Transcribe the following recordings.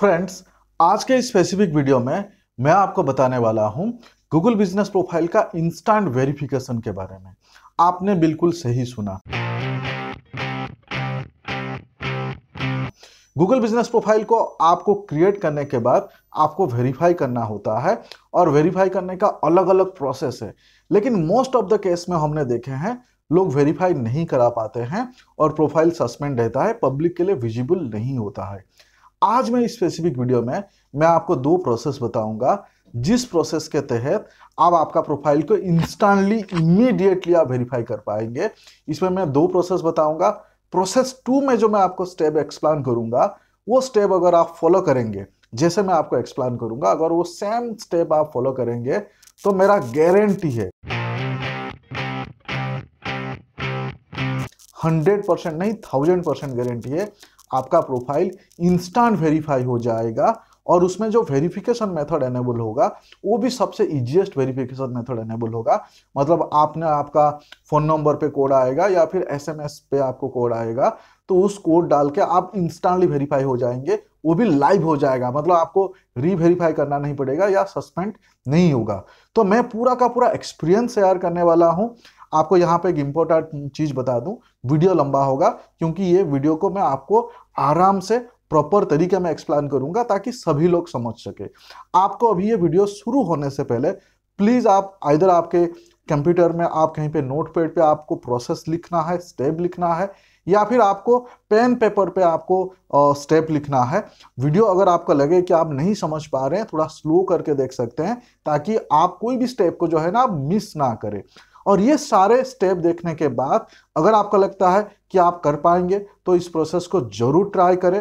friends आज के specific video में मैं आपको बताने वाला हूं गूगल बिजनेस प्रोफाइल का इंस्टेंट वेरिफिकेशन के बारे में आपने बिल्कुल सही सुना गूगल बिजनेस प्रोफाइल को आपको क्रिएट करने के बाद आपको वेरीफाई करना होता है और वेरीफाई करने का अलग अलग प्रोसेस है लेकिन मोस्ट ऑफ द केस में हमने देखे हैं लोग वेरीफाई नहीं करा पाते हैं और प्रोफाइल सस्पेंड रहता है पब्लिक के लिए विजिबल नहीं होता है आज मैं स्पेसिफिक वीडियो में मैं आपको दो प्रोसेस बताऊंगा जिस प्रोसेस के तहत आप आपका प्रोफाइल को इंस्टेंटली इमीडिएटली आप वेरीफाई कर पाएंगे इसमें मैं दो प्रोसेस बताऊंगा प्रोसेस टू में जो मैं आपको स्टेप एक्सप्लेन करूंगा वो स्टेप अगर आप फॉलो करेंगे जैसे मैं आपको एक्सप्लेन करूंगा अगर वो सेम स्टेप आप फॉलो करेंगे तो मेरा गारंटी है हंड्रेड परसेंट नहीं थाउजेंड परसेंट गारंटी है आपका प्रोफाइल इंस्टेंट वेरीफाई हो जाएगा और उसमें जो वेरिफिकेशन मेथड एनेबल होगा वो भी सबसे इजिएस्ट वेरिफिकेशन मेथड एनेबल होगा मतलब आपने आपका फ़ोन नंबर पे कोड आएगा या फिर एसएमएस पे आपको कोड आएगा तो उस कोड डाल के आप इंस्टेंटली वेरीफाई हो जाएंगे वो भी लाइव हो जाएगा मतलब आपको री वेरीफाई करना नहीं पड़ेगा या सस्पेंड नहीं होगा तो मैं पूरा का पूरा एक्सपीरियंस शेयर करने वाला हूँ आपको यहाँ पे एक इम्पोर्टेंट चीज़ बता दूँ वीडियो लंबा होगा क्योंकि ये वीडियो को मैं आपको आराम से प्रॉपर तरीके में एक्सप्लेन करूँगा ताकि सभी लोग समझ सके आपको अभी ये वीडियो शुरू होने से पहले प्लीज़ आप इधर आपके कंप्यूटर में आप कहीं पे नोट पैड पर आपको प्रोसेस लिखना है स्टेप लिखना है या फिर आपको पेन पेपर पे आपको स्टेप लिखना है वीडियो अगर आपको लगे कि आप नहीं समझ पा रहे हैं थोड़ा स्लो करके देख सकते हैं ताकि आप कोई भी स्टेप को जो है ना मिस ना करें और ये सारे स्टेप देखने के बाद अगर आपको लगता है कि आप कर पाएंगे तो इस प्रोसेस को जरूर ट्राई करें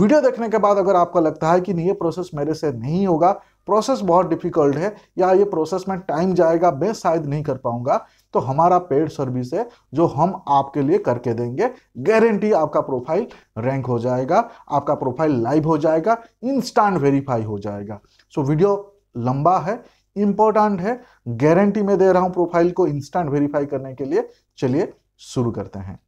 वीडियो देखने के बाद अगर आपको लगता है कि नहीं ये प्रोसेस मेरे से नहीं होगा प्रोसेस बहुत डिफिकल्ट है या ये प्रोसेस में टाइम जाएगा मैं शायद नहीं कर पाऊंगा तो हमारा पेड सर्विस है जो हम आपके लिए करके देंगे गारंटी आपका प्रोफाइल रैंक हो जाएगा आपका प्रोफाइल लाइव हो जाएगा इंस्टांट वेरीफाई हो जाएगा सो वीडियो लंबा है इंपॉर्टेंट है गारंटी में दे रहा हूं प्रोफाइल को इंस्टेंट वेरीफाई करने के लिए चलिए शुरू करते हैं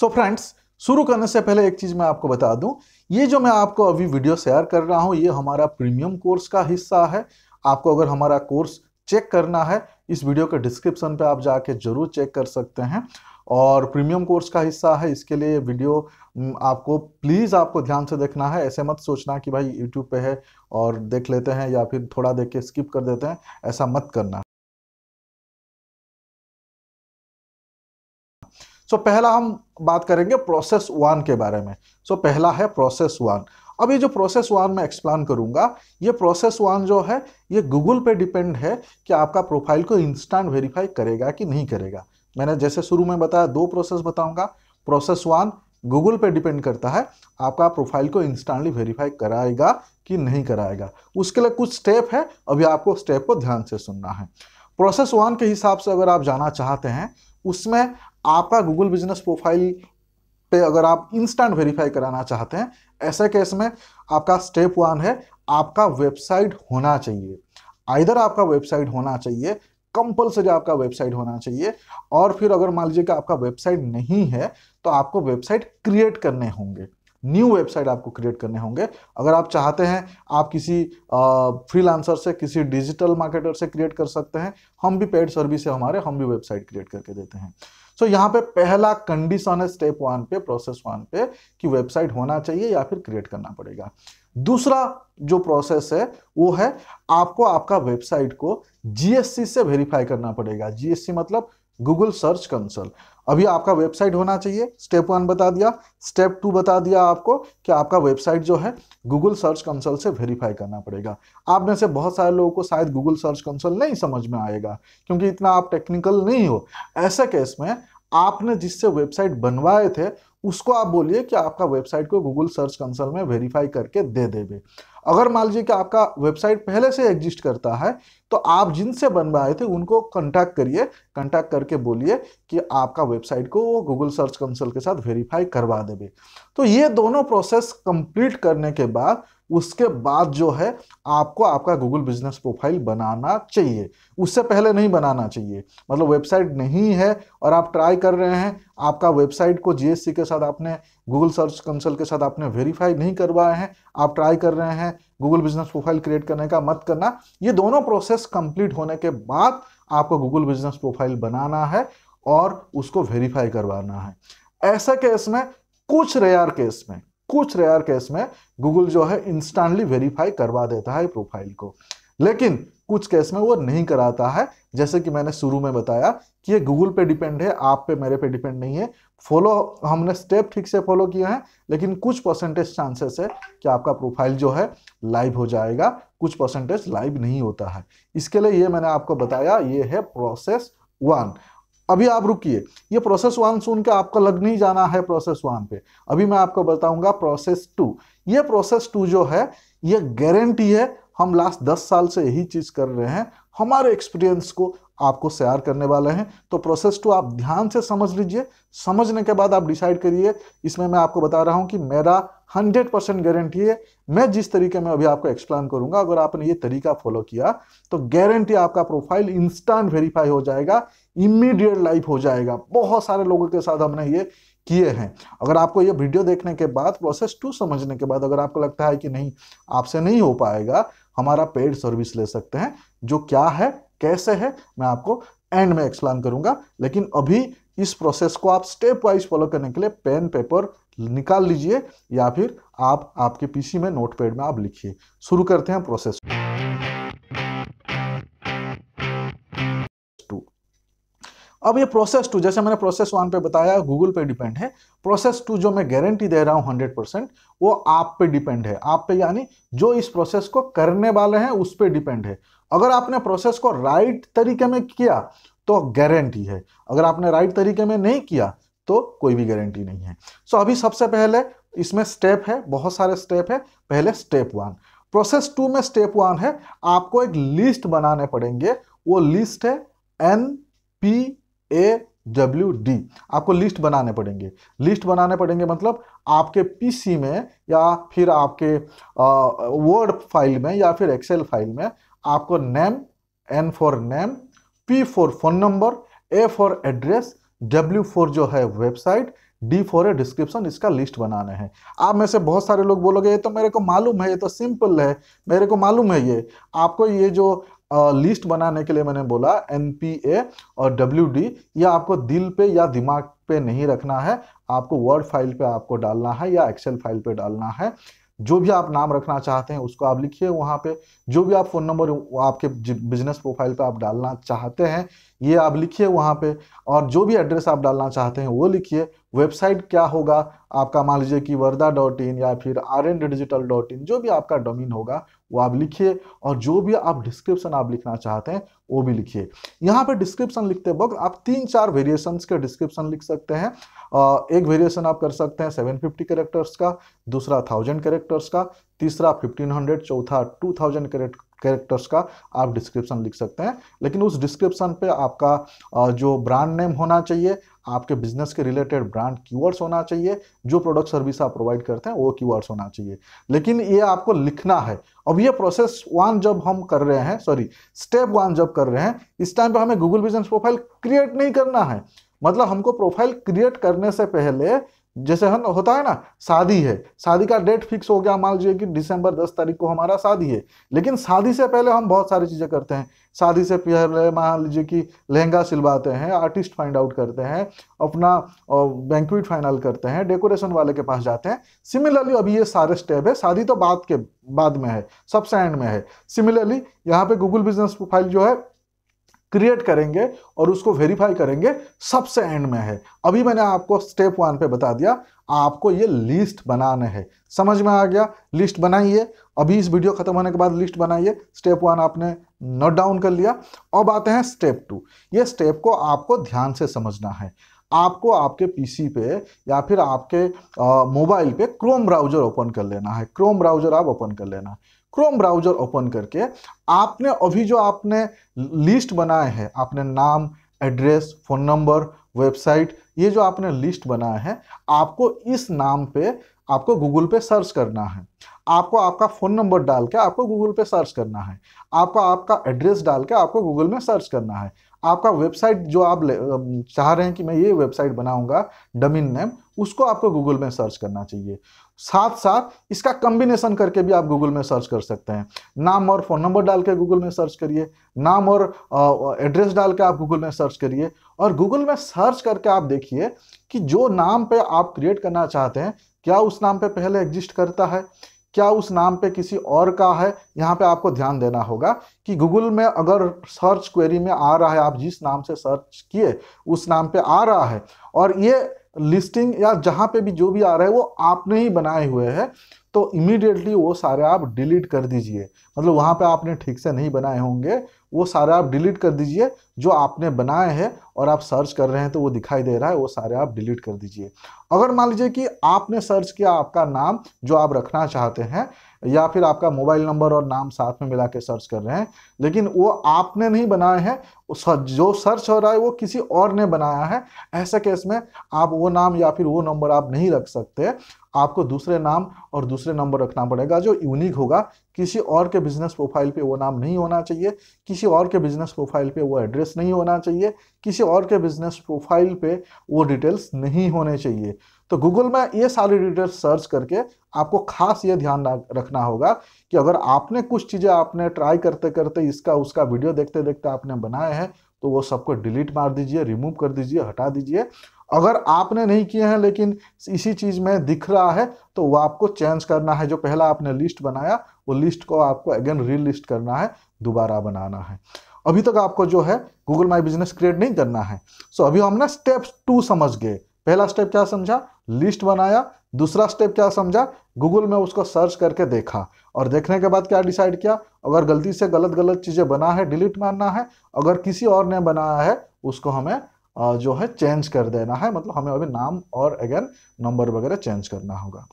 सो so फ्रेंड्स शुरू करने से पहले एक चीज़ मैं आपको बता दूं ये जो मैं आपको अभी वीडियो शेयर कर रहा हूं ये हमारा प्रीमियम कोर्स का हिस्सा है आपको अगर हमारा कोर्स चेक करना है इस वीडियो के डिस्क्रिप्शन पे आप जाके जरूर चेक कर सकते हैं और प्रीमियम कोर्स का हिस्सा है इसके लिए वीडियो आपको प्लीज़ आपको ध्यान से देखना है ऐसे मत सोचना कि भाई यूट्यूब पे है और देख लेते हैं या फिर थोड़ा देख के स्किप कर देते हैं ऐसा मत करना सो so, पहला हम बात करेंगे प्रोसेस वन के बारे में सो so, पहला है प्रोसेस वन अब ये जो प्रोसेस वन मैं एक्सप्लान करूंगा ये प्रोसेस वन जो है ये गूगल पे डिपेंड है कि आपका प्रोफाइल को इंस्टेंट वेरीफाई करेगा कि नहीं करेगा मैंने जैसे शुरू में बताया दो प्रोसेस बताऊंगा प्रोसेस वन गूगल पे डिपेंड करता है आपका प्रोफाइल को इंस्टेंटली वेरीफाई कराएगा कि नहीं कराएगा उसके लिए कुछ स्टेप है अभी आपको स्टेप को ध्यान से सुनना है प्रोसेस वन के हिसाब से अगर आप जाना चाहते हैं उसमें आपका गूगल बिजनेस प्रोफाइल पे अगर आप इंस्टेंट वेरीफाई कराना चाहते हैं ऐसे केस में आपका स्टेप वन है आपका वेबसाइट होना चाहिए आइधर आपका वेबसाइट होना चाहिए कंपलसरी आपका वेबसाइट होना चाहिए और फिर अगर मान लीजिए कि आपका वेबसाइट नहीं है तो आपको वेबसाइट क्रिएट करने होंगे न्यू वेबसाइट आपको क्रिएट करने होंगे अगर आप चाहते हैं आप किसी फ्रीलांसर से किसी डिजिटल मार्केटर से क्रिएट कर सकते हैं हम भी पेड सर्विस है हमारे हम भी वेबसाइट क्रिएट करके देते हैं सो so, यहाँ पे पहला कंडीशन है स्टेप वन पे प्रोसेस वन पे कि वेबसाइट होना चाहिए या फिर क्रिएट करना पड़ेगा दूसरा जो प्रोसेस है वो है आपको आपका वेबसाइट को जीएससी से वेरीफाई करना पड़ेगा जीएससी मतलब गूगल सर्च कंसल्ट अभी आपका वेबसाइट होना चाहिए स्टेप वन बता दिया स्टेप टू बता दिया आपको कि आपका वेबसाइट जो है गूगल सर्च कंसल से वेरीफाई करना पड़ेगा आप में से बहुत सारे लोगों को शायद गूगल सर्च कंसल नहीं समझ में आएगा क्योंकि इतना आप टेक्निकल नहीं हो ऐसे केस में आपने जिससे वेबसाइट बनवाए थे उसको आप बोलिए कि आपका वेबसाइट को गूगल सर्च कंसल में वेरीफाई करके दे देवे अगर मान लीजिए कि आपका वेबसाइट पहले से एग्जिस्ट करता है तो आप जिनसे बनवाए थे उनको कंटैक्ट करिए कंटैक्ट करके बोलिए कि आपका वेबसाइट को वो गूगल सर्च कंसल के साथ वेरीफाई करवा देवे तो ये दोनों प्रोसेस कंप्लीट करने के बाद उसके बाद जो है आपको आपका गूगल बिजनेस प्रोफाइल बनाना चाहिए उससे पहले नहीं बनाना चाहिए मतलब वेबसाइट नहीं है और आप ट्राई कर रहे हैं आपका वेबसाइट को जीएससी के साथ आपने गूगल सर्च कंसल के साथ आपने वेरीफाई नहीं करवाए हैं आप ट्राई कर रहे हैं गूगल बिजनेस प्रोफाइल क्रिएट करने का मत करना ये दोनों प्रोसेस कंप्लीट होने के बाद आपको गूगल बिजनेस प्रोफाइल बनाना है और उसको वेरीफाई करवाना है ऐसे केस में कुछ रेयर केस में कुछ रेयर केस में गूगल जो है इंस्टेंटली वेरीफाई करवा देता है प्रोफाइल को लेकिन कुछ केस में वो नहीं कराता है जैसे कि मैंने शुरू में बताया कि ये गूगल पे डिपेंड है आप पे मेरे पे डिपेंड नहीं है फॉलो हमने स्टेप ठीक से फॉलो किए हैं लेकिन कुछ परसेंटेज चांसेस है कि आपका प्रोफाइल जो है लाइव हो जाएगा कुछ परसेंटेज लाइव नहीं होता है इसके लिए ये मैंने आपको बताया ये है प्रोसेस वन अभी आप रुकिए ये प्रोसेस वन सुन के आपका लग नहीं जाना है प्रोसेस वन पे अभी मैं आपको बताऊंगा प्रोसेस टू ये प्रोसेस टू जो है ये गारंटी है हम लास्ट दस साल से यही चीज़ कर रहे हैं हमारे एक्सपीरियंस को आपको शेयर करने वाले हैं तो प्रोसेस टू आप ध्यान से समझ लीजिए समझने के बाद आप डिसाइड करिए इसमें मैं आपको बता रहा हूँ कि मेरा हंड्रेड परसेंट गारंटी है मैं जिस तरीके में अभी आपको एक्सप्लेन करूंगा अगर आपने ये तरीका फॉलो किया तो गारंटी आपका प्रोफाइल इंस्टेंट वेरीफाई हो जाएगा इमीडिएट लाइफ हो जाएगा बहुत सारे लोगों के साथ हमने ये किए हैं अगर आपको ये वीडियो देखने के बाद प्रोसेस टू समझने के बाद अगर आपको लगता है कि नहीं आपसे नहीं हो पाएगा हमारा पेड सर्विस ले सकते हैं जो क्या है कैसे है मैं आपको एंड में एक्सप्लान करूंगा लेकिन अभी इस प्रोसेस को आप स्टेप वाइज फॉलो करने के लिए पेन पेपर निकाल लीजिए या फिर आप आपके पीसी में नोटपैड में आप लिखिए शुरू करते हैं प्रोसेस अब ये प्रोसेस टू जैसे मैंने प्रोसेस वन पे बताया गूगल पे डिपेंड है प्रोसेस टू जो मैं गारंटी दे रहा हूँ हंड्रेड परसेंट वो आप पे डिपेंड है आप पे यानी जो इस प्रोसेस को करने वाले हैं उस पर डिपेंड है अगर आपने प्रोसेस को राइट तरीके में किया तो गारंटी है अगर आपने राइट तरीके में नहीं किया तो कोई भी गारंटी नहीं है सो अभी सबसे पहले इसमें स्टेप है बहुत सारे स्टेप है पहले स्टेप वन प्रोसेस टू में स्टेप वन है आपको एक लिस्ट बनाने पड़ेंगे वो लिस्ट है N P A W D आपको लिस्ट बनाने पड़ेंगे लिस्ट बनाने पड़ेंगे मतलब आपके पीसी में या फिर आपके वर्ड फाइल में या फिर एक्सेल फाइल में आपको name N for name P for phone number A for address W for जो है website D for a description इसका लिस्ट बनाना है आप में से बहुत सारे लोग बोलोगे ये तो मेरे को मालूम है ये तो सिंपल है मेरे को मालूम है ये आपको ये जो लिस्ट बनाने के लिए मैंने बोला एन पी ए और डब्ल्यू डी ये आपको दिल पे या दिमाग पे नहीं रखना है आपको वर्ड फाइल पे आपको डालना है या एक्सेल फाइल पे डालना है जो भी आप नाम रखना चाहते हैं उसको आप लिखिए वहाँ पे जो भी आप फ़ोन नंबर आपके बिजनेस प्रोफाइल पे आप डालना चाहते हैं ये आप लिखिए वहाँ पे और जो भी एड्रेस आप डालना चाहते हैं वो लिखिए वेबसाइट क्या होगा आपका मान लीजिए कि वर्दा डॉट इन या फिर R N digital dot in जो भी आपका डोमिन होगा वो आप लिखिए और जो भी आप डिस्क्रिप्शन आप लिखना चाहते हैं वो भी लिखिए यहाँ पर डिस्क्रिप्शन लिखते वक्त आप तीन चार वेरिएशंस के डिस्क्रिप्शन लिख सकते हैं एक वेरिएशन आप कर सकते हैं 750 करेक्टर्स का दूसरा 1000 करेक्टर्स का तीसरा 1500 चौथा 2000 थाउजेंड कैरेक्टर्स का आप डिस्क्रिप्शन लिख सकते हैं लेकिन उस डिस्क्रिप्शन पे आपका जो ब्रांड नेम होना चाहिए आपके बिजनेस के रिलेटेड ब्रांड कीवर्ड्स होना चाहिए जो प्रोडक्ट सर्विस आप प्रोवाइड करते हैं वो कीवर्ड्स होना चाहिए लेकिन ये आपको लिखना है अब ये प्रोसेस वन जब हम कर रहे हैं सॉरी स्टेप वन जब कर रहे हैं इस टाइम पे हमें गूगल बिजनेस प्रोफाइल क्रिएट नहीं करना है मतलब हमको प्रोफाइल क्रिएट करने से पहले जैसे हम होता है ना शादी है शादी का डेट फिक्स हो गया मान लीजिए कि दिसंबर दस तारीख को हमारा शादी है लेकिन शादी से पहले हम बहुत सारी चीज़ें करते हैं शादी से पहले मान लीजिए कि लहंगा सिलवाते हैं आर्टिस्ट फाइंड आउट करते हैं अपना बैंकविट फाइनल करते हैं डेकोरेशन वाले के पास जाते हैं सिमिलरली अभी ये सारे स्टेप है शादी तो बाद के बाद में है सबसे एंड में है सिमिलरली यहाँ पे गूगल बिजनेस प्रोफाइल जो है क्रिएट करेंगे और उसको वेरीफाई करेंगे सबसे एंड में है अभी मैंने आपको स्टेप वन पे बता दिया आपको ये लिस्ट बनाना है समझ में आ गया लिस्ट बनाइए अभी इस वीडियो खत्म होने के बाद लिस्ट बनाइए स्टेप वन आपने नोट डाउन कर लिया अब आते हैं स्टेप टू ये स्टेप को आपको ध्यान से समझना है आपको आपके पीसी पे या फिर आपके मोबाइल पे क्रोम ब्राउज़र ओपन कर लेना है क्रोम ब्राउज़र आप ओपन कर लेना है क्रोम ब्राउजर ओपन करके आपने अभी जो आपने लिस्ट बनाए हैं आपने नाम एड्रेस फ़ोन नंबर वेबसाइट ये जो आपने लिस्ट बनाया है आपको इस नाम पे आपको गूगल पे सर्च करना है आपको आपका फ़ोन नंबर डाल के आपको गूगल पे सर्च करना है आपको आपका एड्रेस डाल के आपको गूगल में सर्च करना है आपका वेबसाइट जो आप चाह रहे हैं कि मैं ये वेबसाइट बनाऊंगा डमिन नेम उसको आपको गूगल में सर्च करना चाहिए साथ साथ इसका कम्बिनेशन करके भी आप गूगल में सर्च कर सकते हैं नाम और फ़ोन नंबर डाल के गूगल में सर्च करिए नाम और एड्रेस डाल के आप गूगल में सर्च करिए और गूगल में सर्च करके आप देखिए कि जो नाम पे आप क्रिएट करना चाहते हैं क्या उस नाम पे पहले एग्जिस्ट करता है क्या उस नाम पे किसी और का है यहाँ पे आपको ध्यान देना होगा कि गूगल में अगर सर्च क्वेरी में आ रहा है आप जिस नाम से सर्च किए उस नाम पे आ रहा है और ये लिस्टिंग या जहाँ पे भी जो भी आ रहा है वो आपने ही बनाए हुए हैं तो इमीडिएटली वो सारे आप डिलीट कर दीजिए मतलब वहाँ पे आपने ठीक से नहीं बनाए होंगे वो सारे आप डिलीट कर दीजिए जो आपने बनाए हैं और आप सर्च कर रहे हैं तो वो दिखाई दे रहा है वो सारे आप डिलीट कर दीजिए अगर मान लीजिए कि आपने सर्च किया आपका नाम जो आप रखना चाहते हैं या फिर आपका मोबाइल नंबर और नाम साथ में मिला के सर्च कर रहे हैं लेकिन वो आपने नहीं बनाए हैं जो सर्च हो रहा है वो किसी और ने बनाया है ऐसे केस में आप वो नाम या फिर वो नंबर आप नहीं रख सकते आपको दूसरे नाम और दूसरे नंबर रखना पड़ेगा जो यूनिक होगा किसी और के बिजनेस प्रोफाइल पे वो नाम नहीं होना चाहिए किसी और के बिजनेस प्रोफाइल पे वो एड्रेस नहीं होना चाहिए किसी और के बिजनेस प्रोफाइल पे वो डिटेल्स नहीं होने चाहिए तो गूगल में ये सारी डिटेल्स सर्च करके आपको खास ये ध्यान रखना होगा कि अगर आपने कुछ चीज़ें आपने ट्राई करते करते इसका उसका वीडियो देखते देखते आपने बनाए हैं तो वो सबको डिलीट मार दीजिए रिमूव कर दीजिए हटा दीजिए अगर आपने नहीं किए हैं लेकिन इसी चीज़ में दिख रहा है तो वो आपको चेंज करना है जो पहला आपने लिस्ट बनाया वो लिस्ट को आपको अगेन री करना है दोबारा बनाना है अभी तक आपको जो है गूगल माई बिजनेस क्रिएट नहीं करना है सो so, अभी हमने स्टेप टू समझ गए पहला स्टेप क्या समझा लिस्ट बनाया दूसरा स्टेप क्या समझा गूगल में उसको सर्च करके देखा और देखने के बाद क्या डिसाइड किया अगर गलती से गलत गलत चीज़ें बना है डिलीट मारना है अगर किसी और ने बनाया है उसको हमें जो है चेंज कर देना है मतलब हमें अभी नाम और अगेन नंबर वगैरह चेंज करना होगा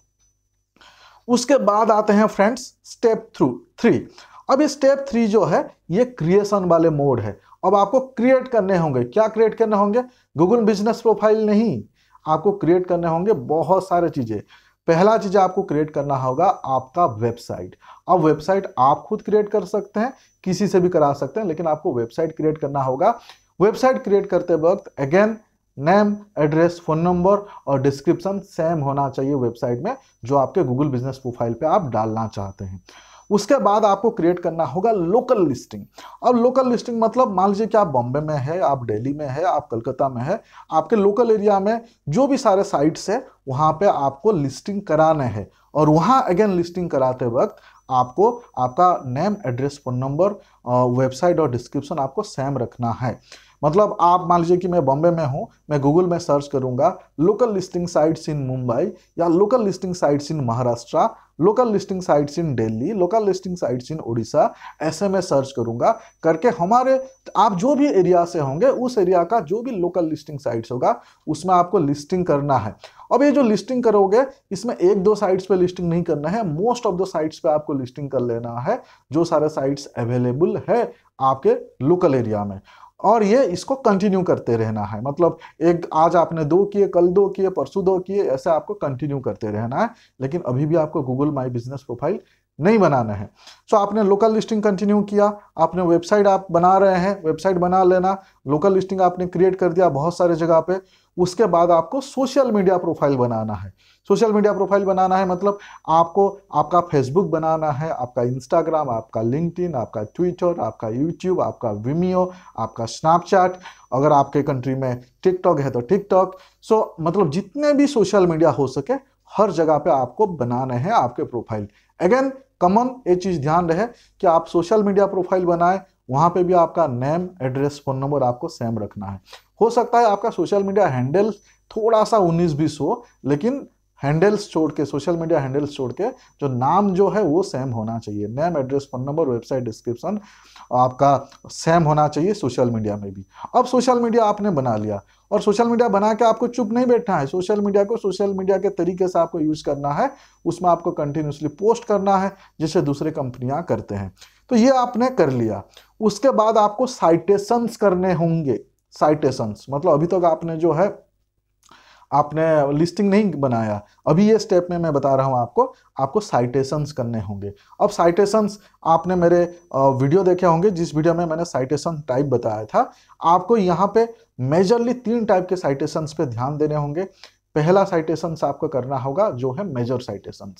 उसके बाद आते हैं फ्रेंड्स स्टेप थ्रू थ्री अब ये स्टेप थ्री जो है ये क्रिएशन वाले मोड है अब आपको क्रिएट करने होंगे क्या क्रिएट करने होंगे गूगल बिजनेस प्रोफाइल नहीं आपको क्रिएट करने होंगे बहुत सारे चीज़ें पहला चीज़ आपको क्रिएट करना होगा आपका वेबसाइट अब वेबसाइट आप खुद क्रिएट कर सकते हैं किसी से भी करा सकते हैं लेकिन आपको वेबसाइट क्रिएट करना होगा वेबसाइट क्रिएट करते वक्त again name address phone number और डिस्क्रिप्शन सेम होना चाहिए वेबसाइट में जो आपके गूगल बिजनेस प्रोफाइल पे आप डालना चाहते हैं उसके बाद आपको क्रिएट करना होगा लोकल लिस्टिंग अब लोकल लिस्टिंग मतलब मान लीजिए कि आप बॉम्बे में है आप दिल्ली में है आप कलकत्ता में है आपके लोकल एरिया में जो भी सारे साइट्स है वहाँ पे आपको लिस्टिंग कराना है और वहाँ अगेन लिस्टिंग कराते वक्त आपको आपका name address phone number website और डिस्क्रिप्शन आपको सेम रखना है मतलब आप मान लीजिए कि मैं बॉम्बे में हूँ मैं गूगल में सर्च करूँगा local listing sites in Mumbai या local listing sites in Maharashtra local listing sites in Delhi local listing sites in Orissa ऐसे में सर्च करूंगा करके हमारे आप जो भी एरिया से होंगे उस एरिया का जो भी लोकल लिस्टिंग साइट्स होगा उसमें आपको लिस्टिंग करना है अब ये जो लिस्टिंग करोगे इसमें एक दो साइट्स पे लिस्टिंग नहीं करना है मोस्ट ऑफ द साइट्स पे आपको लिस्टिंग कर लेना है जो सारे साइट्स अवेलेबल है आपके लोकल एरिया में और ये इसको कंटिन्यू करते रहना है मतलब एक आज आपने दो किए कल दो किए परसों दो किए ऐसे आपको कंटिन्यू करते रहना है लेकिन अभी भी आपको गूगल माई बिजनेस प्रोफाइल नहीं बनाना है सो so, आपने लोकल लिस्टिंग कंटिन्यू किया आपने वेबसाइट आप बना रहे हैं वेबसाइट बना लेना लोकल लिस्टिंग आपने क्रिएट कर दिया बहुत सारे जगह पे उसके बाद आपको सोशल मीडिया प्रोफाइल बनाना है सोशल मीडिया प्रोफाइल बनाना है मतलब आपको आपका फेसबुक बनाना है आपका इंस्टाग्राम आपका लिंकड आपका ट्विटर आपका यूट्यूब आपका विमियो आपका स्नैपचैट अगर आपके कंट्री में टिकटॉक है तो टिकटॉक सो मतलब जितने भी सोशल मीडिया हो सके हर जगह पे आपको बनाने हैं आपके प्रोफाइल अगेन कमन ये चीज़ ध्यान रहे कि आप सोशल मीडिया प्रोफाइल बनाएं वहाँ पे भी आपका नेम एड्रेस फ़ोन नंबर आपको सेम रखना है हो सकता है आपका सोशल मीडिया हैंडल थोड़ा सा उन्नीस बीस हो लेकिन हैंडल्स छोड़ के सोशल मीडिया हैंडल्स छोड़ के जो नाम जो है वो सेम होना चाहिए name address phone number website description आपका सेम होना चाहिए सोशल मीडिया में भी अब सोशल मीडिया आपने बना लिया और सोशल मीडिया बना के आपको चुप नहीं बैठना है सोशल मीडिया को सोशल मीडिया के तरीके से आपको यूज़ करना है उसमें आपको कंटिन्यूसली पोस्ट करना है जिसे दूसरे कंपनियाँ करते हैं तो ये आपने कर लिया उसके बाद आपको साइटेशंस करने होंगे साइटेशंस मतलब अभी तक तो आपने जो है आपने लिस्टिंग नहीं बनाया अभी ये स्टेप में मैं बता रहा हूँ आपको आपको साइटेशंस करने होंगे अब साइटेशंस आपने मेरे वीडियो देखे होंगे जिस वीडियो में मैंने साइटेशन टाइप बताया था आपको यहाँ पे मेजरली तीन टाइप के साइटेशंस पे ध्यान देने होंगे पहला साइटेशन आपको करना होगा जो है मेजर साइटेशन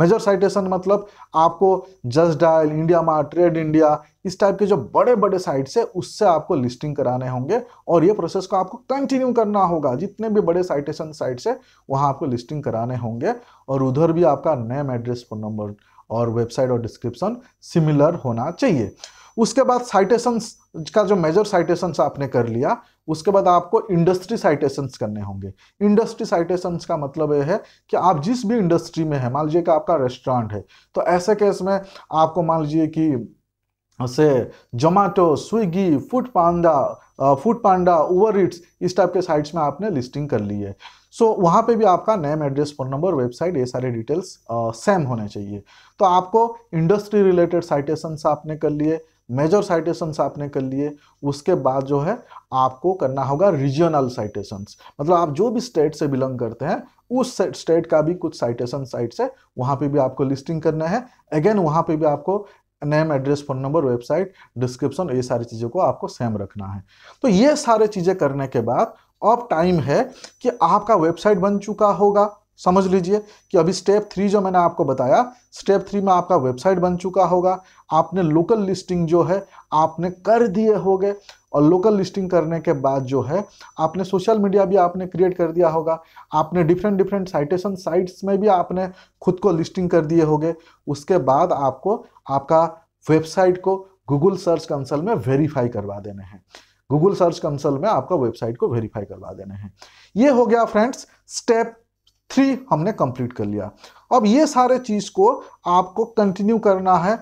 मेजर साइटेशन मतलब आपको just dial India mart trade India इस टाइप के जो बड़े बड़े साइट्स है उससे आपको लिस्टिंग कराने होंगे और ये प्रोसेस को आपको कंटिन्यू करना होगा जितने भी बड़े साइटेशन साइट्स है वहाँ आपको लिस्टिंग कराने होंगे और उधर भी आपका नेम एड्रेस फोन नंबर और वेबसाइट और डिस्क्रिप्शन सिमिलर होना चाहिए उसके बाद साइटेशंस का जो मेजर साइटेशंस आपने कर लिया उसके बाद आपको इंडस्ट्री साइटेशंस करने होंगे इंडस्ट्री साइटेशंस का मतलब यह है कि आप जिस भी इंडस्ट्री में है मान लीजिए कि आपका रेस्टोरेंट है तो ऐसे केस में आपको मान लीजिए कि से Zomato Swiggy food panda food panda Uber eats इस टाइप के साइट्स में आपने लिस्टिंग कर ली है सो so, वहाँ पे भी आपका name address phone number website ये सारे डिटेल्स सेम होने चाहिए तो आपको इंडस्ट्री रिलेटेड साइटेशंस आपने कर लिए मेजर साइटेशंस आपने कर लिए उसके बाद जो है आपको करना होगा रीजनल साइटेशंस मतलब आप जो भी स्टेट से बिलोंग करते हैं उस स्टेट का भी कुछ साइटेशन साइट से वहाँ पे भी आपको लिस्टिंग करना है अगेन वहाँ पे भी आपको name address phone number website description ये सारी चीज़ों को आपको सेम रखना है तो ये सारे चीज़ें करने के बाद अब टाइम है कि आपका वेबसाइट बन चुका होगा समझ लीजिए कि अभी स्टेप थ्री जो मैंने आपको बताया स्टेप थ्री में आपका वेबसाइट बन चुका होगा आपने लोकल लिस्टिंग जो है आपने कर दिए होंगे और लोकल लिस्टिंग करने के बाद जो है आपने सोशल मीडिया भी आपने क्रिएट कर दिया होगा आपने डिफरेंट डिफरेंट साइटेशन साइट्स में भी आपने खुद को लिस्टिंग कर दिए होंगे उसके बाद आपको आपका वेबसाइट को गूगल सर्च कंसल में वेरीफाई करवा देने हैं गूगल सर्च कंसल में आपका वेबसाइट को वेरीफाई करवा देने हैं ये हो गया फ्रेंड्स स्टेप थ्री हमने कंप्लीट कर लिया अब ये सारे चीज़ को आपको कंटिन्यू करना है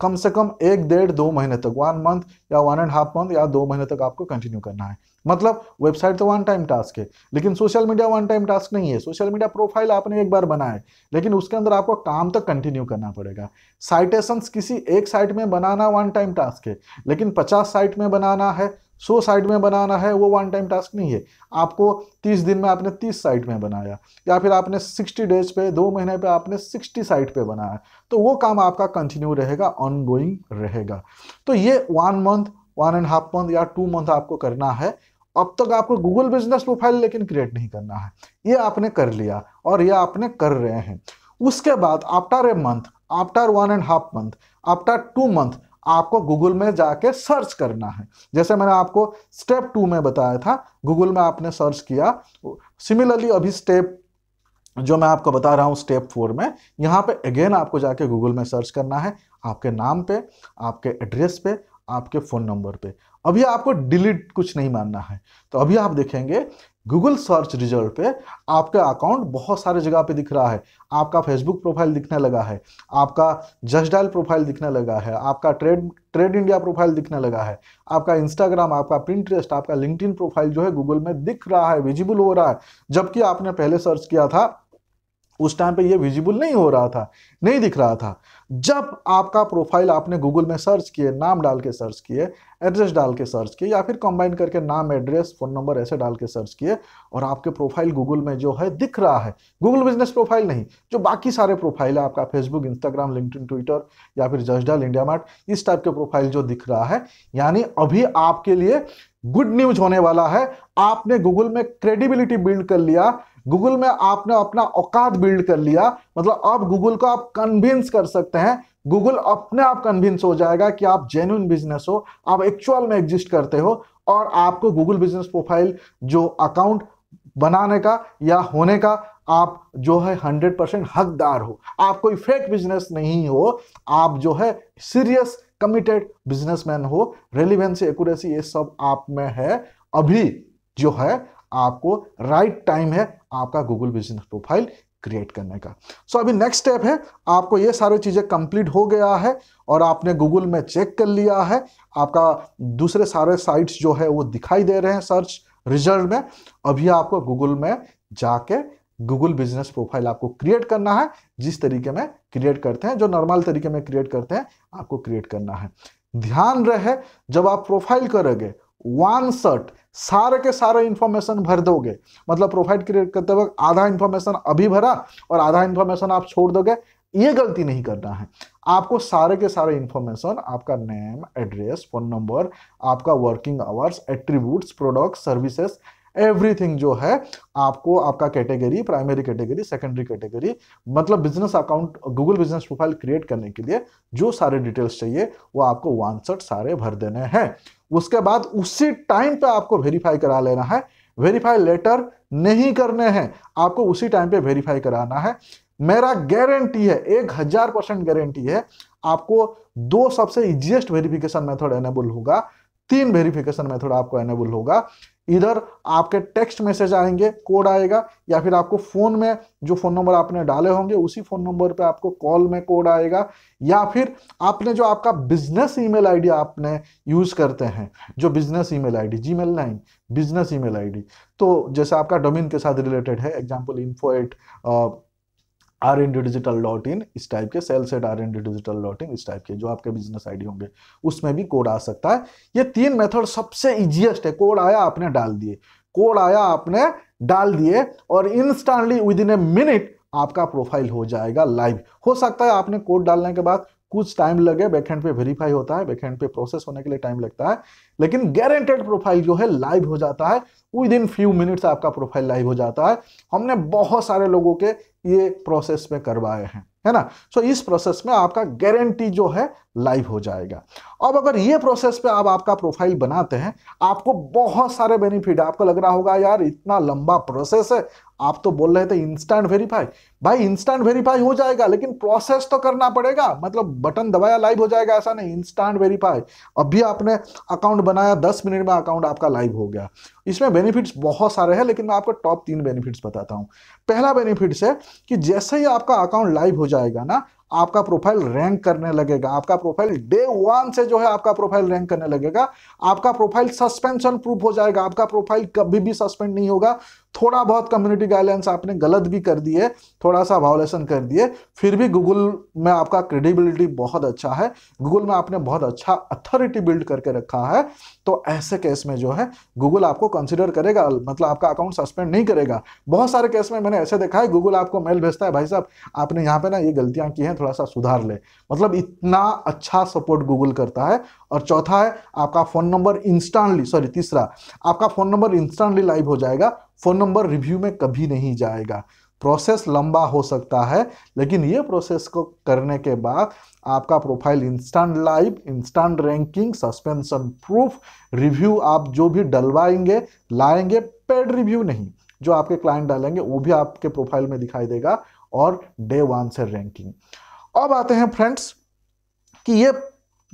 कम से कम एक डेढ़ दो महीने तक वन मंथ या वन एंड हाफ मंथ या दो महीने तक आपको कंटिन्यू करना है मतलब वेबसाइट तो वन टाइम टास्क है लेकिन social media one time task नहीं है सोशल मीडिया प्रोफाइल आपने एक बार बनाया है लेकिन उसके अंदर आपको काम तक कंटिन्यू करना पड़ेगा साइटेशंस किसी एक साइट में बनाना वन टाइम टास्क है लेकिन पचास साइट में बनाना है सो साइट में बनाना है वो वन टाइम टास्क नहीं है आपको तीस दिन में आपने तीस साइट में बनाया या फिर आपने सिक्सटी डेज पे दो महीने पे आपने सिक्सटी साइट पे बनाया तो वो काम आपका कंटिन्यू रहेगा ऑन रहेगा तो ये one month one and half month या टू मंथ आपको करना है अब तक आपको गूगल बिजनेस प्रोफाइल लेकिन क्रिएट नहीं करना है ये आपने कर लिया और ये आपने कर रहे हैं उसके बाद after a month after one and half month after two month आपको गूगल में जाके सर्च करना है जैसे मैंने आपको स्टेप टू में बताया था गूगल में आपने सर्च किया सिमिलरली अभी स्टेप जो मैं आपको बता रहा हूँ स्टेप फोर में यहाँ पे अगेन आपको जाके गूगल में सर्च करना है आपके नाम पे आपके एड्रेस पे आपके फ़ोन नंबर पे अभी आपको डिलीट कुछ नहीं मानना है तो अभी आप देखेंगे गूगल सर्च रिजल्ट पे आपका अकाउंट बहुत सारे जगह पे दिख रहा है आपका फेसबुक प्रोफाइल दिखने लगा है आपका जस्ट डायल प्रोफाइल दिखने लगा है आपका ट्रेड ट्रेड इंडिया प्रोफाइल दिखने लगा है आपका इंस्टाग्राम आपका प्रिंटरेस्ट आपका लिंक्डइन प्रोफाइल जो है गूगल में दिख रहा है विजिबल हो रहा है जबकि आपने पहले सर्च किया था उस टाइम पे ये विजिबल नहीं हो रहा था नहीं दिख रहा था जब आपका प्रोफाइल आपने गूगल में सर्च किए नाम डाल के सर्च किए एड्रेस डाल के सर्च किए या फिर कंबाइन करके नाम एड्रेस फ़ोन नंबर ऐसे डाल के सर्च किए और आपके प्रोफाइल गूगल में जो है दिख रहा है गूगल बिजनेस प्रोफाइल नहीं जो बाकी सारे प्रोफाइल है आपका फेसबुक इंस्टाग्राम लिंकड ट्विटर या फिर जस्ट डाल इंडिया मार्ट इस टाइप के प्रोफाइल जो दिख रहा है यानी अभी आपके लिए गुड न्यूज होने वाला है आपने गूगल में क्रेडिबिलिटी बिल्ड कर लिया गूगल में आपने अपना औकात बिल्ड कर लिया मतलब अब गूगल को आप कन्विंस कर सकते हैं गूगल अपने आप कन्विंस हो जाएगा कि आप जेन्यून बिजनेस हो आप एक्चुअल में एग्जिस्ट करते हो और आपको गूगल बिजनेस प्रोफाइल जो अकाउंट बनाने का या होने का आप जो है हंड्रेड परसेंट हकदार हो आप कोई फेक बिजनेस नहीं हो आप जो है सीरियस कमिटेड बिजनेसमैन हो रेलिवेंसी एक्यूरेसी ये सब आप में है अभी जो है आपको राइट right टाइम है आपका गूगल बिजनेस प्रोफाइल क्रिएट करने का सो so, अभी नेक्स्ट स्टेप है आपको ये सारी चीज़ें कंप्लीट हो गया है और आपने गूगल में चेक कर लिया है आपका दूसरे सारे साइट्स जो है वो दिखाई दे रहे हैं सर्च रिजल्ट में अभी आपको गूगल में जाके गूगल बिजनेस प्रोफाइल आपको क्रिएट करना है जिस तरीके में क्रिएट करते हैं जो नॉर्मल तरीके में क्रिएट करते हैं आपको क्रिएट करना है ध्यान रहे जब आप प्रोफाइल करोगे वन सर्ट सारे के सारे इन्फॉर्मेशन भर दोगे मतलब प्रोफाइल क्रिएट करते वक्त आधा इन्फॉर्मेशन अभी भरा और आधा इन्फॉर्मेशन आप छोड़ दोगे ये गलती नहीं करना है आपको सारे के सारे इन्फॉर्मेशन आपका नेम एड्रेस फ़ोन नंबर आपका working hours attributes products services everything जो है आपको आपका category primary category secondary category मतलब business account Google business profile create करने के लिए जो सारे डिटेल्स चाहिए वो आपको वन सट सारे भर देने हैं उसके बाद उसी टाइम पे आपको वेरीफाई करा लेना है वेरीफाई लेटर नहीं करने हैं आपको उसी टाइम पे वेरीफाई कराना है मेरा गारंटी है एक हजार परसेंट गारंटी है आपको दो सबसे इजिएस्ट वेरिफिकेशन मेथड एनेबल होगा तीन वेरिफिकेशन मेथड आपको एनेबल होगा इधर आपके टेक्स्ट मैसेज आएंगे कोड आएगा या फिर आपको फ़ोन में जो फ़ोन नंबर आपने डाले होंगे उसी फ़ोन नंबर पे आपको कॉल में कोड आएगा या फिर आपने जो आपका बिजनेस ईमेल आईडी आपने यूज़ करते हैं जो बिजनेस ईमेल आईडी जीमेल नहीं बिजनेस ईमेल आईडी तो जैसे आपका डोमेन के साथ रिलेटेड है example info at R N D digital dot in इस टाइप के sales at R N D digital dot in इस टाइप के जो आपके बिजनेस आईडी होंगे उसमें भी कोड आ सकता है ये तीन मेथड सबसे इजीएस्ट है कोड आया आपने डाल दिए कोड आया आपने डाल दिए और instantly within a minute आपका प्रोफाइल हो जाएगा लाइव हो सकता है आपने कोड डालने के बाद कुछ टाइम लगे बैकहेंड पे वेरीफाई होता है बैकहेंड पे प्रोसेस होने के लिए टाइम लगता है लेकिन गारंटेड प्रोफाइल जो है लाइव हो जाता है विद इन फ्यू मिनट्स आपका प्रोफाइल लाइव हो जाता है हमने बहुत सारे लोगों के ये प्रोसेस में करवाए हैं है ना सो so, इस प्रोसेस में आपका गारंटी जो है लाइव हो जाएगा अब अगर ये प्रोसेस पे आप आपका प्रोफाइल बनाते हैं आपको बहुत सारे बेनिफिट आपको लग रहा होगा यार इतना लंबा प्रोसेस है आप तो बोल रहे थे इंस्टेंट वेरीफाई भाई इंस्टेंट वेरीफाई हो जाएगा लेकिन प्रोसेस तो करना पड़ेगा मतलब बटन दबाया लाइव हो जाएगा ऐसा नहीं इंस्टेंट वेरीफाई अभी आपने अकाउंट बनाया दस मिनट में अकाउंट आपका लाइव हो गया इसमें बेनिफिट्स बहुत सारे हैं लेकिन मैं आपको टॉप तीन बेनिफिट्स बताता हूँ पहला बेनिफिट्स है कि जैसे ही आपका अकाउंट लाइव हो जाएगा ना आपका प्रोफाइल रैंक करने लगेगा आपका प्रोफाइल डे वन से जो है आपका प्रोफाइल रैंक करने लगेगा आपका प्रोफाइल सस्पेंशन प्रूफ हो जाएगा आपका प्रोफाइल कभी भी सस्पेंड नहीं होगा थोड़ा बहुत कम्युनिटी गाइडलाइंस आपने गलत भी कर दिए थोड़ा सा वायोलेशन कर दिए फिर भी गूगल में आपका क्रेडिबिलिटी बहुत अच्छा है गूगल में आपने बहुत अच्छा अथॉरिटी बिल्ड करके रखा है तो ऐसे केस में जो है गूगल आपको कंसिडर करेगा मतलब आपका अकाउंट सस्पेंड नहीं करेगा बहुत सारे केस में मैंने ऐसे देखा है गूगल आपको मेल भेजता है भाई साहब आपने यहाँ पे ना ये गलतियाँ की हैं थोड़ा सा सुधार ले मतलब इतना अच्छा सपोर्ट गूगल करता है और चौथा है आपका फ़ोन नंबर इंस्टेंटली सॉरी तीसरा आपका फ़ोन नंबर इंस्टेंटली लाइव हो जाएगा फ़ोन नंबर रिव्यू में कभी नहीं जाएगा प्रोसेस लंबा हो सकता है लेकिन ये प्रोसेस को करने के बाद आपका profile instant live instant ranking suspension proof review आप जो भी डलवाएंगे लाएंगे पेड रिव्यू नहीं जो आपके क्लाइंट डालेंगे वो भी आपके प्रोफाइल में दिखाई देगा और डे वन से रैंकिंग अब आते हैं फ्रेंड्स कि ये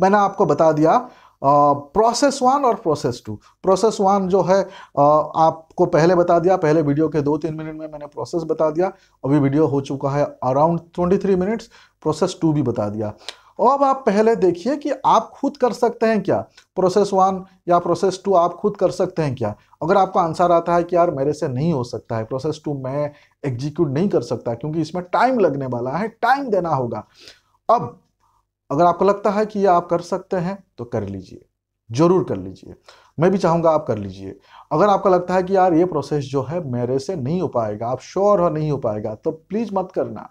मैंने आपको बता दिया प्रोसेस वन और प्रोसेस टू प्रोसेस वन जो है आपको पहले बता दिया पहले वीडियो के दो तीन मिनट में मैंने प्रोसेस बता दिया अभी वीडियो हो चुका है around twenty three minutes process two भी बता दिया अब आप पहले देखिए कि आप खुद कर सकते हैं क्या प्रोसेस वन या प्रोसेस टू आप खुद कर सकते हैं क्या अगर आपका आंसर आता है कि यार मेरे से नहीं हो सकता है प्रोसेस टू मैं एग्जीक्यूट नहीं कर सकता क्योंकि इसमें टाइम लगने वाला है टाइम देना होगा अब अगर आपको लगता है कि ये आप कर सकते हैं तो कर लीजिए ज़रूर कर लीजिए मैं भी चाहूँगा आप कर लीजिए अगर आपको लगता है कि यार ये प्रोसेस जो है मेरे से नहीं हो पाएगा आप श्योर हो नहीं हो पाएगा तो प्लीज़ मत करना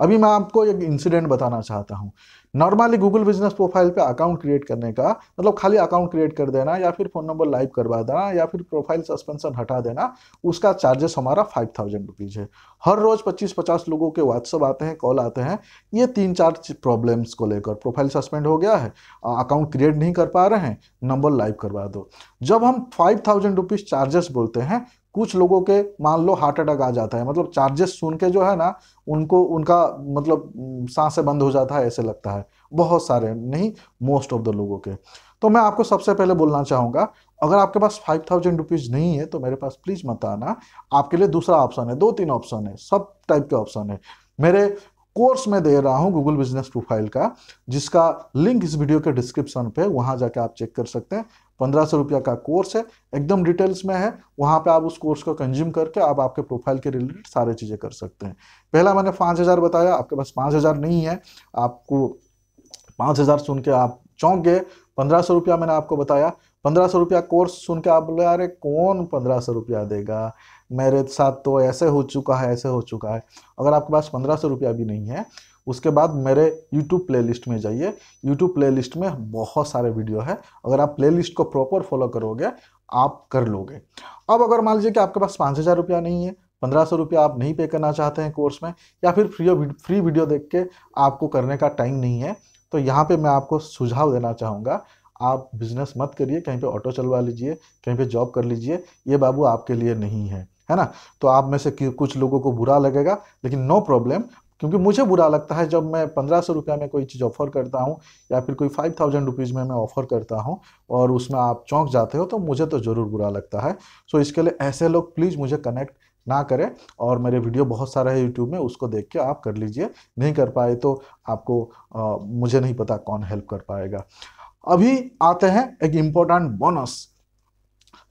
अभी मैं आपको एक इंसिडेंट बताना चाहता हूँ नॉर्मली गूगल बिजनेस प्रोफाइल पे अकाउंट क्रिएट करने का मतलब खाली अकाउंट क्रिएट कर देना या फिर फ़ोन नंबर लाइव करवा देना या फिर प्रोफाइल सस्पेंशन हटा देना उसका चार्जेस हमारा फाइव थाउजेंड रुपीज़ है हर रोज़ पच्चीस पचास लोगों के व्हाट्सअप आते हैं कॉल आते हैं ये तीन चार प्रॉब्लम्स को लेकर प्रोफाइल सस्पेंड हो गया है अकाउंट क्रिएट नहीं कर पा रहे हैं नंबर लाइव करवा दो जब हम फाइव थाउजेंड रुपीज़ चार्जेस बोलते हैं कुछ लोगों के मान लो हार्ट अटैक आ जाता है मतलब चार्जेस सुन के जो है ना उनको उनका मतलब सांसें बंद हो जाता है ऐसे लगता है बहुत सारे नहीं मोस्ट ऑफ द लोगों के तो मैं आपको सबसे पहले बोलना चाहूँगा अगर आपके पास फाइव थाउजेंड रुपीज़ नहीं है तो मेरे पास प्लीज़ मत आना आपके लिए दूसरा ऑप्शन है दो तीन ऑप्शन है सब टाइप के ऑप्शन है मेरे कोर्स मैं दे रहा हूँ गूगल बिजनेस प्रोफाइल का जिसका लिंक इस वीडियो के डिस्क्रिप्शन पे वहाँ जाके आप चेक कर सकते हैं पंद्रह सौ रुपया का कोर्स है एकदम डिटेल्स में है वहाँ पे आप उस कोर्स को कंज्यूम करके आप आपके प्रोफाइल के रिलेटेड सारे चीज़ें कर सकते हैं पहला मैंने पाँच हज़ार बताया आपके पास पाँच हज़ार नहीं है आपको पाँच हज़ार सुन के आप चौंक गए पंद्रह सौ रुपया मैंने आपको बताया पंद्रह सौ रुपया कोर्स सुन के आप बोले अरे कौन पंद्रह सौ रुपया देगा मेरे साथ तो ऐसे हो चुका है ऐसे हो चुका है अगर आपके पास पंद्रह सौ रुपया भी नहीं है उसके बाद मेरे YouTube प्लेलिस्ट में जाइए YouTube प्लेलिस्ट में बहुत सारे वीडियो है अगर आप प्लेलिस्ट को प्रॉपर फॉलो करोगे आप कर लोगे अब अगर मान लीजिए कि आपके पास पाँच हज़ार रुपया नहीं है पंद्रह सौ रुपया आप नहीं पे करना चाहते हैं कोर्स में या फिर फ्री फ्री वीडियो देख के आपको करने का टाइम नहीं है तो यहाँ पे मैं आपको सुझाव देना चाहूँगा आप बिजनेस मत करिए कहीं पे ऑटो चलवा लीजिए कहीं पे जॉब कर लीजिए ये बाबू आपके लिए नहीं है है ना तो आप में से कुछ लोगों को बुरा लगेगा लेकिन नो प्रॉब्लम क्योंकि मुझे बुरा लगता है जब मैं पंद्रह सौ रुपया में कोई चीज़ ऑफर करता हूँ या फिर कोई फाइव थाउजेंड रुपीज़ में मैं ऑफ़र करता हूँ और उसमें आप चौंक जाते हो तो मुझे तो ज़रूर बुरा लगता है सो इसके लिए ऐसे लोग प्लीज़ मुझे कनेक्ट ना करें और मेरे वीडियो बहुत सारे है यूट्यूब में उसको देख के आप कर लीजिए नहीं कर पाए तो आपको आ, मुझे नहीं पता कौन हेल्प कर पाएगा अभी आते हैं एक इंपॉर्टेंट बोनस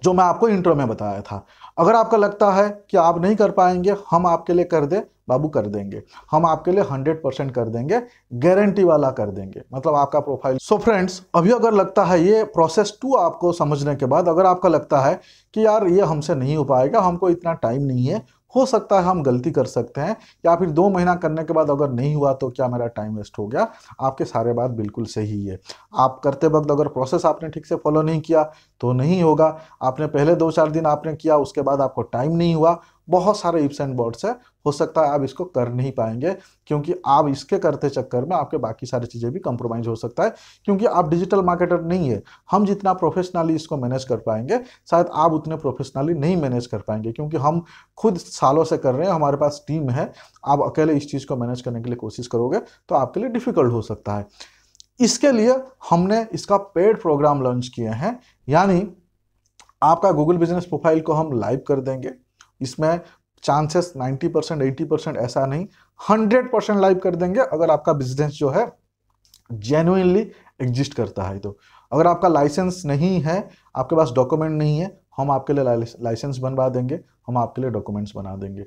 जो मैं आपको इंट्रो में बताया था अगर आपका लगता है कि आप नहीं कर पाएंगे हम आपके लिए कर दे बाबू कर देंगे हम आपके लिए 100 परसेंट कर देंगे गारंटी वाला कर देंगे मतलब आपका प्रोफाइल सो so फ्रेंड्स अभी अगर लगता है ये प्रोसेस टू आपको समझने के बाद अगर आपका लगता है कि यार ये हमसे नहीं हो पाएगा हमको इतना टाइम नहीं है हो सकता है हम गलती कर सकते हैं या फिर दो महीना करने के बाद अगर नहीं हुआ तो क्या मेरा टाइम वेस्ट हो गया आपके सारे बात बिल्कुल सही है आप करते वक्त अगर प्रोसेस आपने ठीक से फॉलो नहीं किया तो नहीं होगा आपने पहले दो चार दिन आपने किया उसके बाद आपको टाइम नहीं हुआ बहुत सारे इप्स एंड बर्ड्स है हो सकता है आप इसको कर नहीं पाएंगे क्योंकि आप इसके करते चक्कर में आपके बाकी सारी चीज़ें भी कंप्रोमाइज़ हो सकता है क्योंकि आप डिजिटल मार्केटर नहीं है हम जितना प्रोफेशनली इसको मैनेज कर पाएंगे शायद आप उतने प्रोफेशनली नहीं मैनेज कर पाएंगे क्योंकि हम खुद सालों से कर रहे हैं हमारे पास टीम है आप अकेले इस चीज़ को मैनेज करने के लिए कोशिश करोगे तो आपके लिए डिफ़िकल्ट हो सकता है इसके लिए हमने इसका पेड प्रोग्राम लॉन्च किए हैं यानी आपका गूगल बिजनेस प्रोफाइल को हम लाइव कर देंगे इसमें चांसेस 90 परसेंट एटी परसेंट ऐसा नहीं 100 परसेंट लाइव कर देंगे अगर आपका बिजनेस जो है जेन्यनली एग्जिस्ट करता है तो अगर आपका लाइसेंस नहीं है आपके पास डॉक्यूमेंट नहीं है हम आपके लिए लाइसेंस बनवा देंगे हम आपके लिए डॉक्यूमेंट्स बना देंगे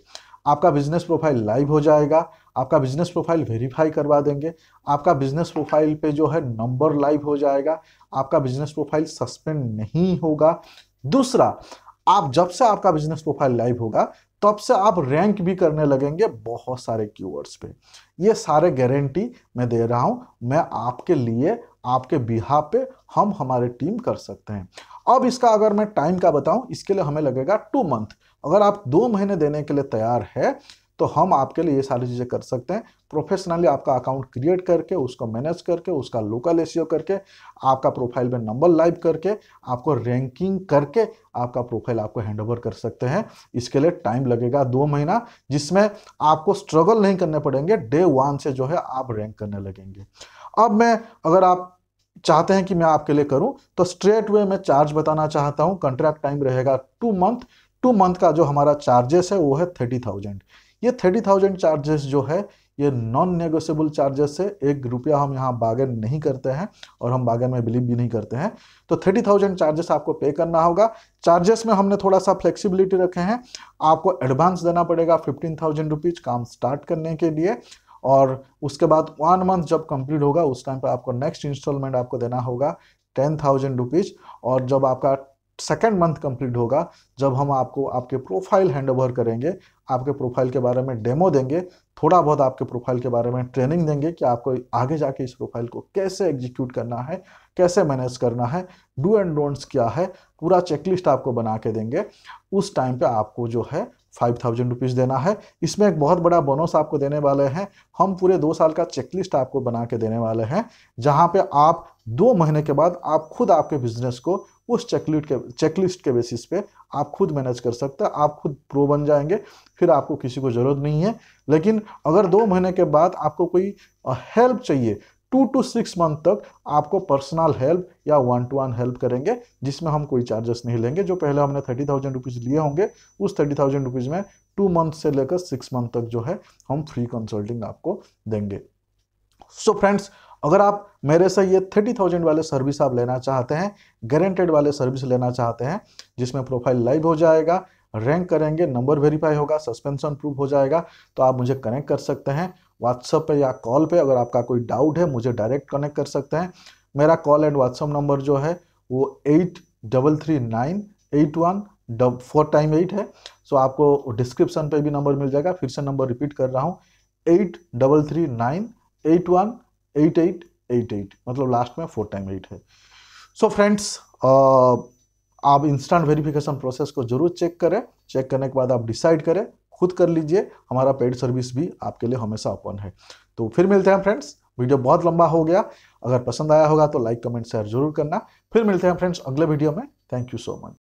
आपका बिजनेस प्रोफाइल लाइव हो जाएगा आपका बिजनेस प्रोफाइल वेरीफाई करवा देंगे आपका बिजनेस प्रोफाइल पे जो है नंबर लाइव हो जाएगा आपका बिजनेस प्रोफाइल सस्पेंड नहीं होगा दूसरा आप जब से आपका बिजनेस प्रोफाइल लाइव होगा तब से आप रैंक भी करने लगेंगे बहुत सारे कीवर्ड्स पे ये सारे गारंटी मैं दे रहा हूँ मैं आपके लिए आपके बिहा पे हम हमारे टीम कर सकते हैं अब इसका अगर मैं टाइम का बताऊं इसके लिए हमें लगेगा टू मंथ अगर आप दो महीने देने के लिए तैयार है तो हम आपके लिए ये सारी चीज़ें कर सकते हैं प्रोफेशनली आपका अकाउंट क्रिएट करके उसको मैनेज करके उसका लोकल एस e करके आपका प्रोफाइल में नंबर लाइव करके आपको रैंकिंग करके आपका प्रोफाइल आपको हैंड ओवर कर सकते हैं इसके लिए टाइम लगेगा दो महीना जिसमें आपको स्ट्रगल नहीं करने पड़ेंगे डे वन से जो है आप रैंक करने लगेंगे अब मैं अगर आप चाहते हैं कि मैं आपके लिए करूं तो स्ट्रेट वे मैं चार्ज बताना चाहता हूं कॉन्ट्रैक्ट टाइम रहेगा टू मंथ टू मंथ का जो हमारा चार्जेस है वो है थर्टी थाउजेंड ये थर्टी थाउजेंड चार्जेस जो है ये नॉन नेगोशियबल चार्जेस से एक रुपया हम यहाँ बागन नहीं करते हैं और हम बागन में बिलीव भी नहीं करते हैं तो थर्टी थाउजेंड चार्जेस आपको पे करना होगा चार्जेस में हमने थोड़ा सा फ्लेक्सिबिलिटी रखे हैं आपको एडवांस देना पड़ेगा फिफ्टीन थाउजेंड रुपीज़ काम स्टार्ट करने के लिए और उसके बाद वन मंथ जब कंप्लीट होगा उस टाइम पर आपको नेक्स्ट इंस्टॉलमेंट आपको देना होगा टेन थाउजेंड रुपीज़ और जब आपका सेकेंड मंथ कंप्लीट होगा जब हम आपको आपके प्रोफाइल हैंड ओवर करेंगे आपके प्रोफाइल के बारे में डेमो देंगे थोड़ा बहुत आपके प्रोफाइल के बारे में ट्रेनिंग देंगे कि आपको आगे जाके इस प्रोफाइल को कैसे एग्जीक्यूट करना है कैसे मैनेज करना है डू एंड डोंट्स क्या है पूरा चेकलिस्ट आपको बना के देंगे उस टाइम पे आपको जो है फाइव थाउजेंड रुपीज़ देना है इसमें एक बहुत बड़ा बोनस आपको देने वाले हैं हम पूरे दो साल का चेकलिस्ट आपको बना के देने वाले हैं जहाँ पे आप दो महीने के बाद आप खुद आपके बिजनेस को उस चेकलिस्ट के चेकलिस्ट के बेसिस पे आप खुद मैनेज कर सकते हैं आप खुद प्रो बन जाएंगे फिर आपको किसी को ज़रूरत नहीं है लेकिन अगर दो महीने के बाद आपको कोई हेल्प चाहिए टू टू सिक्स मंथ तक आपको पर्सनल हेल्प या वन टू वन हेल्प करेंगे जिसमें हम कोई चार्जेस नहीं लेंगे जो पहले हमने थर्टी थाउजेंड रुपीज़ लिए होंगे उस थर्टी थाउजेंड रुपीज़ में टू मंथ से लेकर सिक्स मंथ तक जो है हम फ्री कंसल्टिंग आपको देंगे सो so फ्रेंड्स अगर आप मेरे से ये थर्टी थाउजेंड वाले सर्विस आप लेना चाहते हैं गारंटेड वाले सर्विस लेना चाहते हैं जिसमें प्रोफाइल लाइव हो जाएगा रैंक करेंगे नंबर वेरीफाई होगा सस्पेंशन प्रूफ हो जाएगा तो आप मुझे कनेक्ट कर सकते हैं व्हाट्सअप पे या कॉल पे अगर आपका कोई डाउट है मुझे डायरेक्ट कनेक्ट कर सकते हैं मेरा कॉल एंड व्हाट्सअप नंबर जो है वो eight double three nine eight one double four time eight है सो आपको डिस्क्रिप्शन पे भी नंबर मिल जाएगा फिर से नंबर रिपीट कर रहा हूँ eight double three nine eight one eight eight eight eight मतलब लास्ट में फोर टाइम एट है सो so फ्रेंड्स uh, आप इंस्टेंट वेरिफिकेशन प्रोसेस को जरूर चेक करें चेक करने के बाद आप डिसाइड करें खुद कर लीजिए हमारा पेड सर्विस भी आपके लिए हमेशा ओपन है तो फिर मिलते हैं फ्रेंड्स वीडियो बहुत लंबा हो गया अगर पसंद आया होगा तो लाइक कमेंट शेयर जरूर करना फिर मिलते हैं फ्रेंड्स अगले वीडियो में थैंक यू सो मच